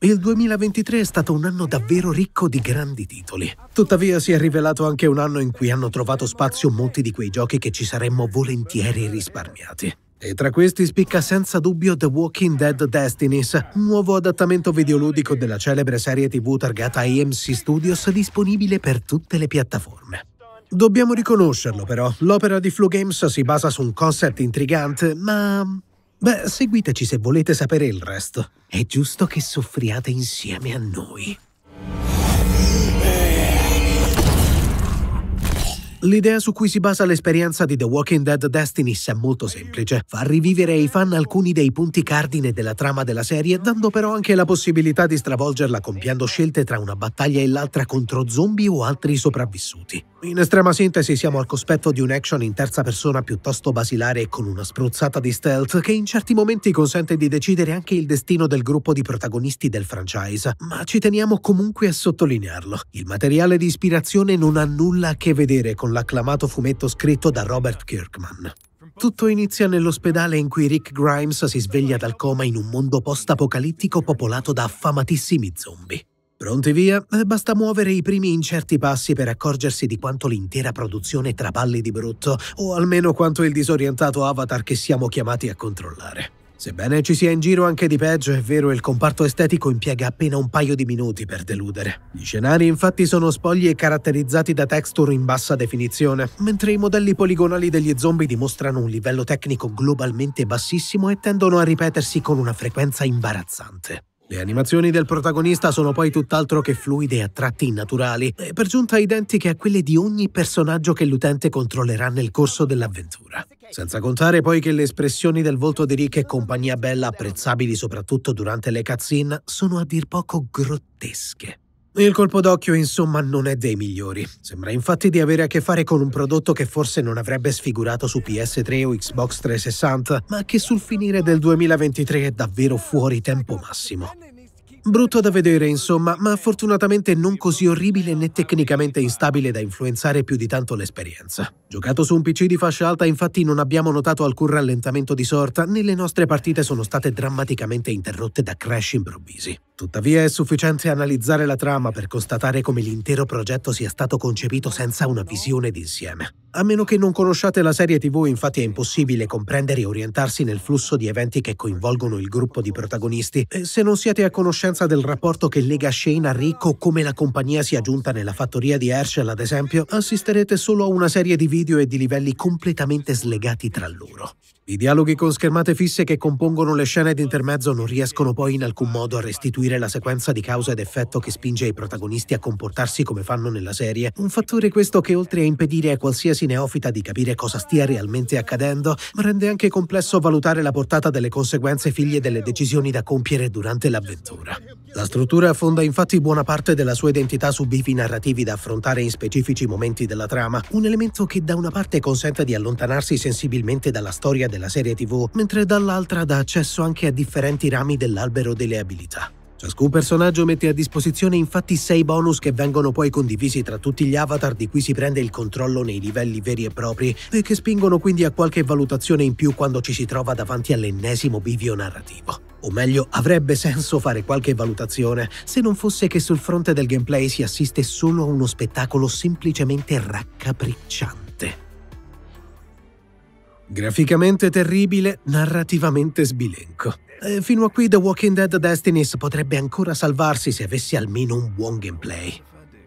Il 2023 è stato un anno davvero ricco di grandi titoli. Tuttavia si è rivelato anche un anno in cui hanno trovato spazio molti di quei giochi che ci saremmo volentieri risparmiati. E tra questi spicca senza dubbio The Walking Dead Destinies, nuovo adattamento videoludico della celebre serie TV targata AMC Studios disponibile per tutte le piattaforme. Dobbiamo riconoscerlo però, l'opera di Flu Games si basa su un concept intrigante, ma Beh, seguiteci se volete sapere il resto. È giusto che soffriate insieme a noi. L'idea su cui si basa l'esperienza di The Walking Dead Destinies è molto semplice. Far rivivere ai fan alcuni dei punti cardine della trama della serie, dando però anche la possibilità di stravolgerla compiendo scelte tra una battaglia e l'altra contro zombie o altri sopravvissuti. In estrema sintesi siamo al cospetto di un action in terza persona piuttosto basilare e con una spruzzata di stealth che in certi momenti consente di decidere anche il destino del gruppo di protagonisti del franchise, ma ci teniamo comunque a sottolinearlo. Il materiale di ispirazione non ha nulla a che vedere con l'acclamato fumetto scritto da Robert Kirkman. Tutto inizia nell'ospedale in cui Rick Grimes si sveglia dal coma in un mondo post-apocalittico popolato da affamatissimi zombie. Pronti via? Eh, basta muovere i primi incerti passi per accorgersi di quanto l'intera produzione trapalli di brutto, o almeno quanto il disorientato avatar che siamo chiamati a controllare. Sebbene ci sia in giro anche di peggio, è vero, il comparto estetico impiega appena un paio di minuti per deludere. Gli scenari infatti sono spogli e caratterizzati da texture in bassa definizione, mentre i modelli poligonali degli zombie dimostrano un livello tecnico globalmente bassissimo e tendono a ripetersi con una frequenza imbarazzante. Le animazioni del protagonista sono poi tutt'altro che fluide e a tratti innaturali, e per giunta identiche a quelle di ogni personaggio che l'utente controllerà nel corso dell'avventura. Senza contare poi che le espressioni del volto di Rick e compagnia bella, apprezzabili soprattutto durante le cutscene, sono a dir poco grottesche. Il colpo d'occhio, insomma, non è dei migliori. Sembra infatti di avere a che fare con un prodotto che forse non avrebbe sfigurato su PS3 o Xbox 360, ma che sul finire del 2023 è davvero fuori tempo massimo. Brutto da vedere, insomma, ma fortunatamente non così orribile né tecnicamente instabile da influenzare più di tanto l'esperienza. Giocato su un PC di fascia alta, infatti, non abbiamo notato alcun rallentamento di sorta, né le nostre partite sono state drammaticamente interrotte da crash improvvisi. Tuttavia è sufficiente analizzare la trama per constatare come l'intero progetto sia stato concepito senza una visione d'insieme. A meno che non conosciate la serie TV, infatti è impossibile comprendere e orientarsi nel flusso di eventi che coinvolgono il gruppo di protagonisti, se non siete a conoscenza del rapporto che lega Shane a Rick o come la compagnia sia giunta nella fattoria di Herschel, ad esempio, assisterete solo a una serie di video e di livelli completamente slegati tra loro. I dialoghi con schermate fisse che compongono le scene d'intermezzo non riescono poi in alcun modo a restituire la sequenza di causa ed effetto che spinge i protagonisti a comportarsi come fanno nella serie. Un fattore questo che oltre a impedire a qualsiasi neofita di capire cosa stia realmente accadendo, rende anche complesso valutare la portata delle conseguenze figlie delle decisioni da compiere durante l'avventura. La struttura fonda infatti buona parte della sua identità su bivi narrativi da affrontare in specifici momenti della trama, un elemento che da una parte consente di allontanarsi sensibilmente dalla storia della serie TV, mentre dall'altra dà accesso anche a differenti rami dell'albero delle abilità. Ciascun personaggio mette a disposizione infatti 6 bonus che vengono poi condivisi tra tutti gli avatar di cui si prende il controllo nei livelli veri e propri e che spingono quindi a qualche valutazione in più quando ci si trova davanti all'ennesimo bivio narrativo. O meglio, avrebbe senso fare qualche valutazione se non fosse che sul fronte del gameplay si assiste solo a uno spettacolo semplicemente raccapricciante. Graficamente terribile, narrativamente sbilenco. E eh, fino a qui The Walking Dead Destinies potrebbe ancora salvarsi se avessi almeno un buon gameplay.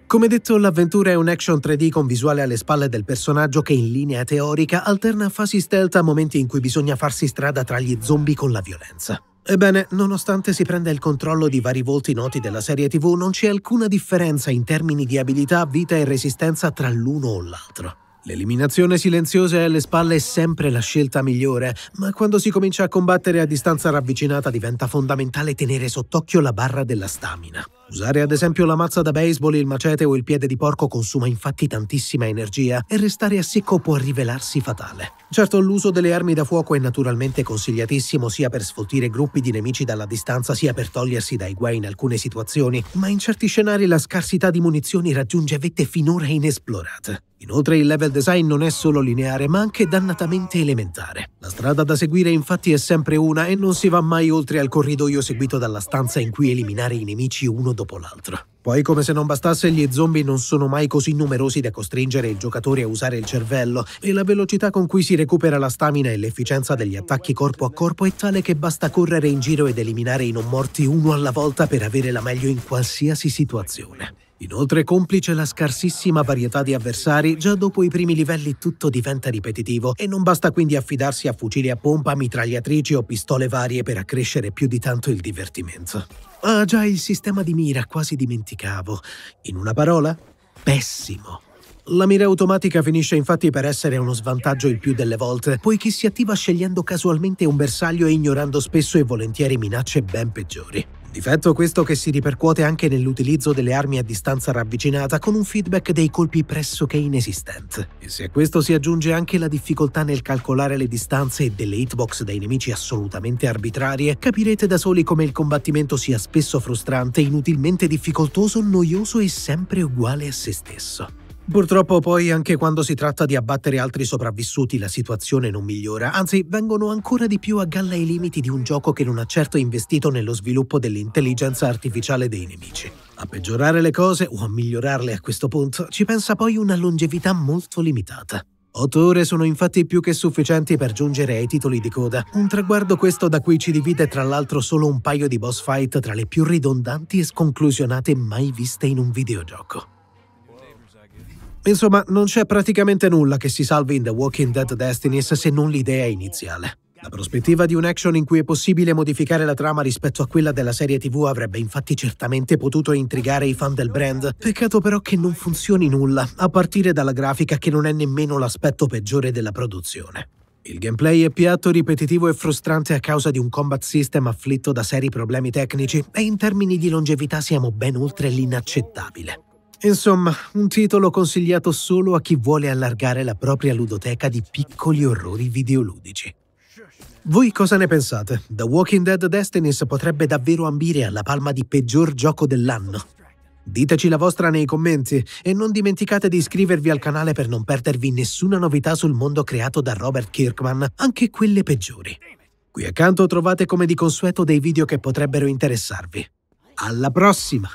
Come detto, l'avventura è un action 3D con visuale alle spalle del personaggio che in linea teorica alterna fasi stealth a momenti in cui bisogna farsi strada tra gli zombie con la violenza. Ebbene, nonostante si prenda il controllo di vari volti noti della serie TV, non c'è alcuna differenza in termini di abilità, vita e resistenza tra l'uno o l'altro. L'eliminazione silenziosa alle spalle è sempre la scelta migliore, ma quando si comincia a combattere a distanza ravvicinata diventa fondamentale tenere sott'occhio la barra della stamina. Usare ad esempio la mazza da baseball, il macete o il piede di porco consuma infatti tantissima energia e restare a secco può rivelarsi fatale. Certo l'uso delle armi da fuoco è naturalmente consigliatissimo sia per sfoltire gruppi di nemici dalla distanza sia per togliersi dai guai in alcune situazioni, ma in certi scenari la scarsità di munizioni raggiunge vette finora inesplorate. Inoltre il level design non è solo lineare ma anche dannatamente elementare. La strada da seguire infatti è sempre una e non si va mai oltre al corridoio seguito dalla stanza in cui eliminare i nemici uno dopo l'altro. Poi, come se non bastasse, gli zombie non sono mai così numerosi da costringere il giocatore a usare il cervello e la velocità con cui si recupera la stamina e l'efficienza degli attacchi corpo a corpo è tale che basta correre in giro ed eliminare i non morti uno alla volta per avere la meglio in qualsiasi situazione. Inoltre complice la scarsissima varietà di avversari, già dopo i primi livelli tutto diventa ripetitivo e non basta quindi affidarsi a fucili a pompa, mitragliatrici o pistole varie per accrescere più di tanto il divertimento. Ah già il sistema di mira, quasi dimenticavo. In una parola, pessimo. La mira automatica finisce infatti per essere uno svantaggio il più delle volte, poiché si attiva scegliendo casualmente un bersaglio e ignorando spesso e volentieri minacce ben peggiori. Difetto questo che si ripercuote anche nell'utilizzo delle armi a distanza ravvicinata con un feedback dei colpi pressoché inesistente. E se a questo si aggiunge anche la difficoltà nel calcolare le distanze e delle hitbox dai nemici assolutamente arbitrarie, capirete da soli come il combattimento sia spesso frustrante, inutilmente difficoltoso, noioso e sempre uguale a se stesso. Purtroppo poi anche quando si tratta di abbattere altri sopravvissuti la situazione non migliora, anzi vengono ancora di più a galla i limiti di un gioco che non ha certo investito nello sviluppo dell'intelligenza artificiale dei nemici. A peggiorare le cose o a migliorarle a questo punto ci pensa poi una longevità molto limitata. Otto ore sono infatti più che sufficienti per giungere ai titoli di coda, un traguardo questo da cui ci divide tra l'altro solo un paio di boss fight tra le più ridondanti e sconclusionate mai viste in un videogioco. Insomma, non c'è praticamente nulla che si salvi in The Walking Dead Destinies se non l'idea iniziale. La prospettiva di un action in cui è possibile modificare la trama rispetto a quella della serie TV avrebbe infatti certamente potuto intrigare i fan del brand. Peccato però che non funzioni nulla, a partire dalla grafica che non è nemmeno l'aspetto peggiore della produzione. Il gameplay è piatto, ripetitivo e frustrante a causa di un combat system afflitto da seri problemi tecnici e in termini di longevità siamo ben oltre l'inaccettabile. Insomma, un titolo consigliato solo a chi vuole allargare la propria ludoteca di piccoli orrori videoludici. Voi cosa ne pensate? The Walking Dead Destinies potrebbe davvero ambire alla palma di peggior gioco dell'anno. Diteci la vostra nei commenti e non dimenticate di iscrivervi al canale per non perdervi nessuna novità sul mondo creato da Robert Kirkman, anche quelle peggiori. Qui accanto trovate come di consueto dei video che potrebbero interessarvi. Alla prossima!